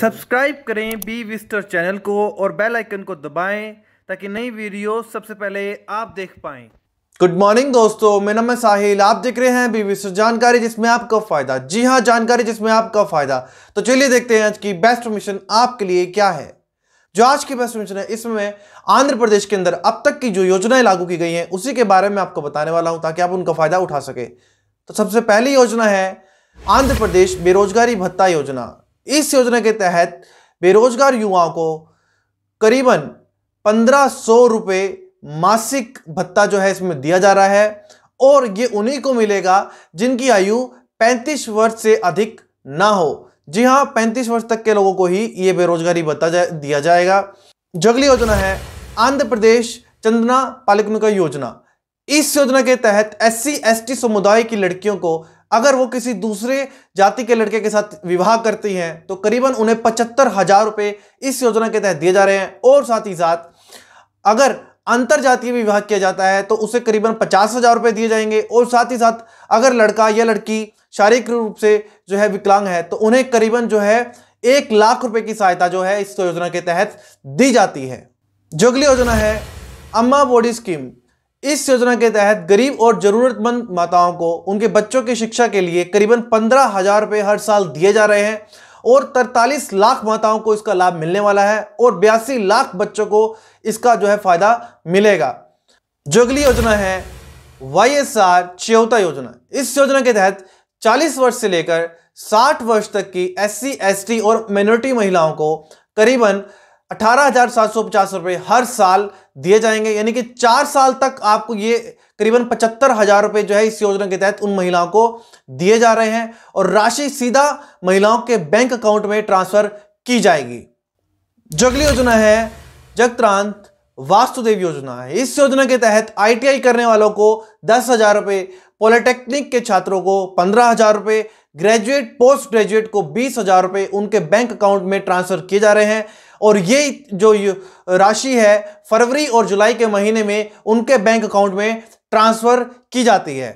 subscribe करें B विस्टर channel को और बेल आइकन को दबाएं ताकि नई वीडियो सबसे पहले आप देख पाएं गुड मॉर्निंग दोस्तों मेरा नाम है साहिल आप देख रहे हैं बी विस्टर जानकारी जिसमें आपका फ़ायदा जी हाँ जानकारी जिसमें आपका फ़ायदा तो चलिए देखते हैं आज की बेस्ट मिशन आपके लिए क्या है जो आज की बेस्ट मिशन है इसमें आंध्र प्रदेश के अंदर अब तक की जो योजनाएं लागू की गई हैं उसी के बारे में आपको बताने वाला हूं ताकि आप उनका फ़ायदा उठा सके तो सबसे पहली योजना है आंध्र प्रदेश बेरोजगारी भत्ता योजना इस योजना के तहत बेरोजगार युवाओं को करीबन पंद्रह सौ रुपये मासिक भत्ता जो है इसमें दिया जा रहा है और ये उन्हीं को मिलेगा जिनकी आयु 35 वर्ष से अधिक ना हो जी हाँ 35 वर्ष तक के लोगों को ही ये बेरोजगारी भत्ता जा, दिया जाएगा जो अगली योजना है आंध्र प्रदेश चंदना पालिकनुका योजना इस योजना के तहत एस सी समुदाय की लड़कियों को अगर वो किसी दूसरे जाति के लड़के के साथ विवाह करती हैं तो करीबन उन्हें पचहत्तर हजार रुपये इस योजना के तहत दिए जा रहे हैं और साथ ही साथ अगर अंतर जातीय विवाह किया जाता है तो उसे करीबन पचास हजार रुपये दिए जाएंगे और साथ ही साथ अगर लड़का या लड़की शारीरिक रूप से जो है विकलांग है तो उन्हें करीबन जो है एक लाख रुपए की सहायता जो है इस योजना के तहत दी जाती है जो अगली योजना है अम्मा बॉडी स्कीम इस योजना के तहत गरीब और ज़रूरतमंद माताओं को उनके बच्चों की शिक्षा के लिए करीबन पंद्रह हज़ार रुपये हर साल दिए जा रहे हैं और तरतालीस लाख माताओं को इसका लाभ मिलने वाला है और बयासी लाख बच्चों को इसका जो है फ़ायदा मिलेगा जो अगली योजना है वाई एस आर चौथा योजना इस योजना के तहत 40 वर्ष से लेकर 60 वर्ष तक की एस सी और माइनॉरिटी महिलाओं को करीबन अठारह रुपए हर साल दिए जाएंगे यानी कि चार साल तक आपको ये करीबन पचहत्तर हजार रुपये जो है इस योजना के तहत उन महिलाओं को दिए जा रहे हैं और राशि सीधा महिलाओं के बैंक अकाउंट में ट्रांसफर की जाएगी जो अगली योजना है जगत्रांत वास्तुदेव योजना है इस योजना के तहत आईटीआई करने वालों को दस हजार रुपये पॉलिटेक्निक के छात्रों को पंद्रह हजार रुपये ग्रेजुएट पोस्ट ग्रेजुएट को बीस हजार रुपये उनके बैंक अकाउंट में ट्रांसफर किए जा रहे हैं और ये जो राशि है फरवरी और जुलाई के महीने में उनके बैंक अकाउंट में ट्रांसफर की जाती है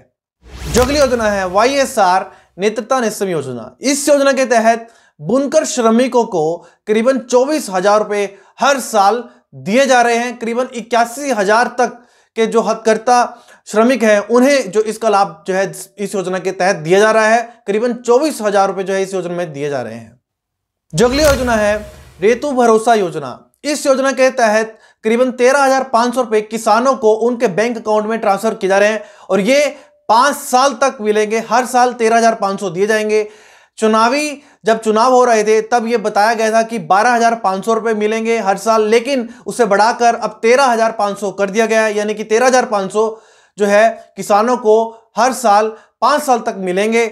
जो अगली योजना है वाई एस आर नेतृत्व निश्रम योजना इस योजना के तहत बुनकर श्रमिकों को करीबन चौबीस हजार रुपये हर साल दिए जा रहे हैं करीबन इक्यासी हजार तक के जो हथकर्ता श्रमिक हैं उन्हें जो इसका लाभ जो है इस योजना के तहत दिया जा रहा है करीबन चौबीस हजार रुपये जो है इस योजना में दिए जा रहे हैं जो अगली योजना है रेतु भरोसा योजना इस योजना के तहत करीबन तेरह हजार पांच सौ रुपए किसानों को उनके बैंक अकाउंट में ट्रांसफर किए जा रहे हैं और ये पांच साल तक मिलेंगे हर साल तेरह हजार पांच सौ दिए जाएंगे चुनावी जब चुनाव हो रहे थे तब ये बताया गया था कि बारह हजार पांच सौ रुपए मिलेंगे हर साल लेकिन उसे बढ़ाकर अब तेरह हजार पांच सौ कर दिया गया है यानी कि तेरह हजार पांच सौ जो है किसानों को हर साल पांच साल तक मिलेंगे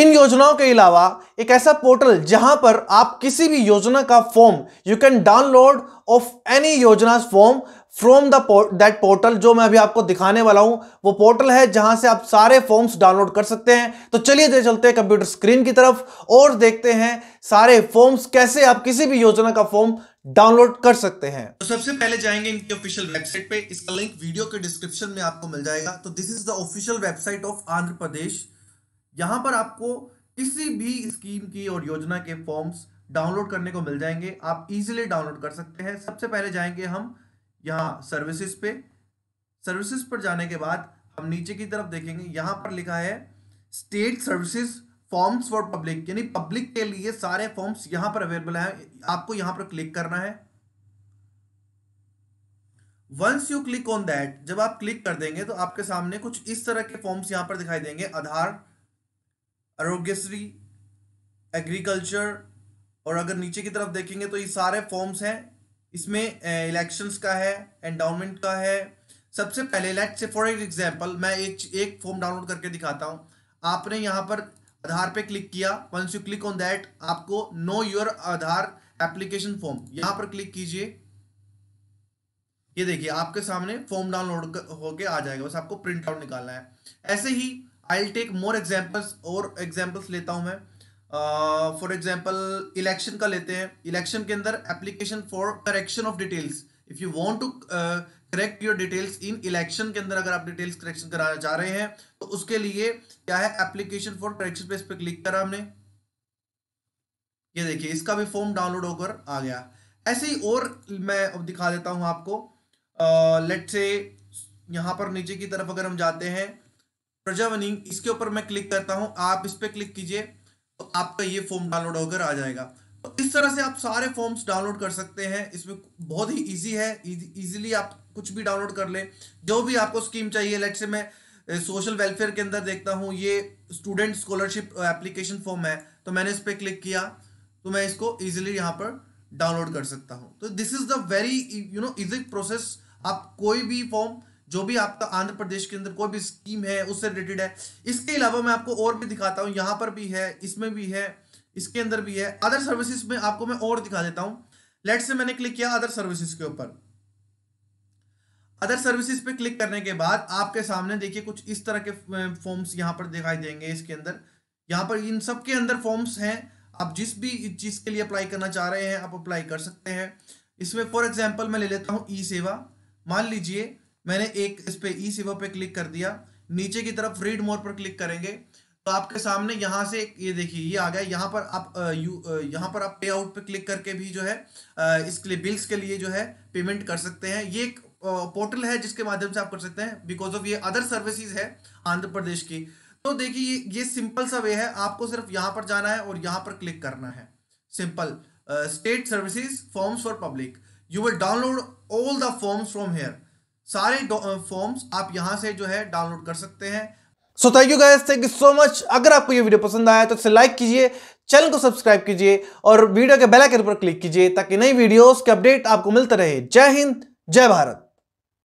इन योजनाओं के अलावा एक ऐसा पोर्टल जहां पर आप किसी भी योजना का form you can download of any yojana form from the that portal जो मैं अभी आपको दिखाने वाला हूं वो पोर्टल है जहां से आप सारे फॉर्म्स डाउनलोड कर सकते हैं तो चलिए चलते हैं कंप्यूटर स्क्रीन की तरफ और देखते हैं सारे फॉर्म्स कैसे आप किसी भी योजना का फॉर्म डाउनलोड कर सकते हैं तो सबसे पहले जाएंगे इनके ऑफिशियल वेबसाइट पे इसका लिंक वीडियो के डिस्क्रिप्शन में आपको मिल जाएगा तो this is the official website of Andhra Pradesh यहां पर आपको किसी भी स्कीम की और योजना के फॉर्म्स डाउनलोड करने को मिल जाएंगे आप इजीली डाउनलोड कर सकते हैं सबसे पहले जाएंगे हम यहाँ सर्विसेज पे सर्विसेज पर जाने के बाद हम नीचे की तरफ देखेंगे यहाँ पर लिखा है state services forms for public यानी पब्लिक के लिए सारे फॉर्म्स यहाँ पर अवेलेबल है आपको यहाँ पर क्लिक करना है once you click on that जब आप क्लिक कर देंगे तो आपके सामने कुछ इस तरह के फॉर्म्स यहाँ पर दिखाई देंगे आधार आरोग्यश्री एग्रीकल्चर और अगर नीचे की तरफ देखेंगे तो ये सारे फॉर्म्स हैं इसमें इलेक्शंस का है एंडाउनमेंट का है सबसे पहले लेट से फॉर एग्जांपल मैं एक एक फॉर्म डाउनलोड करके दिखाता हूँ आपने यहाँ पर आधार पे क्लिक किया once you click on that आपको know your Aadhaar application form यहाँ पर क्लिक कीजिए ये देखिए आपके सामने फॉर्म डाउनलोड होके आ जाएगा बस आपको प्रिंट आउट निकालना है ऐसे ही आई टेक मोर एग्जाम्पल्स और एग्जाम्पल्स लेता हूँ मैं फॉर एग्जाम्पल इलेक्शन का लेते हैं इलेक्शन के अंदर application for correction of details if you want to correct your details in election के अंदर अगर आप डिटेल्स करेक्शन करा जा रहे हैं तो उसके लिए क्या है एप्लीकेशन फॉर करेक्शन पे इस पर क्लिक करा हमने ये देखिए इसका भी फॉर्म डाउनलोड होकर आ गया ऐसे ही और मैं अब दिखा देता हूं आपको लेट uh, से यहाँ पर नीचे की तरफ अगर हम जाते हैं प्रजावनिंग इसके ऊपर मैं क्लिक करता हूँ आप इस पर क्लिक कीजिए तो आपका ये फॉर्म डाउनलोड होकर आ जाएगा तो इस तरह से आप सारे फॉर्म्स डाउनलोड कर सकते हैं इसमें बहुत ही इजी है इजीली आप कुछ भी डाउनलोड कर लें जो भी आपको स्कीम चाहिए लेट से मैं सोशल वेलफेयर के अंदर देखता हूँ ये स्टूडेंट स्कॉलरशिप एप्लीकेशन फॉर्म है तो मैंने इस पर क्लिक किया तो मैं इसको ईजिली यहाँ पर डाउनलोड कर सकता हूँ तो this is the very you know easy process आप कोई भी फॉर्म जो भी आपका आंध्र प्रदेश के अंदर कोई भी स्कीम है उससे रिलेटेड है इसके अलावा मैं आपको और भी दिखाता हूँ यहाँ पर भी है इसमें भी है इसके अंदर भी है अदर सर्विसेज में आपको मैं और दिखा देता हूँ लेट से मैंने क्लिक किया अदर सर्विसेज के ऊपर अदर सर्विसेज पे क्लिक करने के बाद आपके सामने देखिए कुछ इस तरह के फॉर्म्स यहाँ पर दिखाई देंगे इसके अंदर यहाँ पर इन सब के अंदर फॉर्म्स हैं आप जिस भी चीज़ के लिए अप्लाई करना चाह रहे हैं आप अप्लाई कर सकते हैं इसमें फॉर एग्जाम्पल मैं ले लेता हूँ ई सेवा मान लीजिए मैंने एक इस पे ई e सेवा पे क्लिक कर दिया नीचे की तरफ रीड मोर पर क्लिक करेंगे तो आपके सामने यहाँ से ये देखिए ये आ गया यहाँ पर आप यू यहाँ पर आप पे आउट पर क्लिक करके भी जो है इसके लिए बिल्स के लिए जो है पेमेंट कर सकते हैं ये एक पोर्टल है जिसके माध्यम से आप कर सकते हैं बिकॉज ऑफ ये अदर सर्विसेज है आंध्र प्रदेश की तो देखिए ये, ये सिंपल सा वे है आपको सिर्फ यहाँ पर जाना है और यहाँ पर क्लिक करना है simple state services forms for public you will download all the forms from here सारे फॉर्म्स आप यहां से जो है डाउनलोड कर सकते हैं so thank you guys thank you so much अगर आपको ये वीडियो पसंद आया तो इसे लाइक कीजिए चैनल को सब्सक्राइब कीजिए और वीडियो के बेल आइकन पर क्लिक कीजिए ताकि नई वीडियोस के अपडेट आपको मिलते रहे जय हिंद जय भारत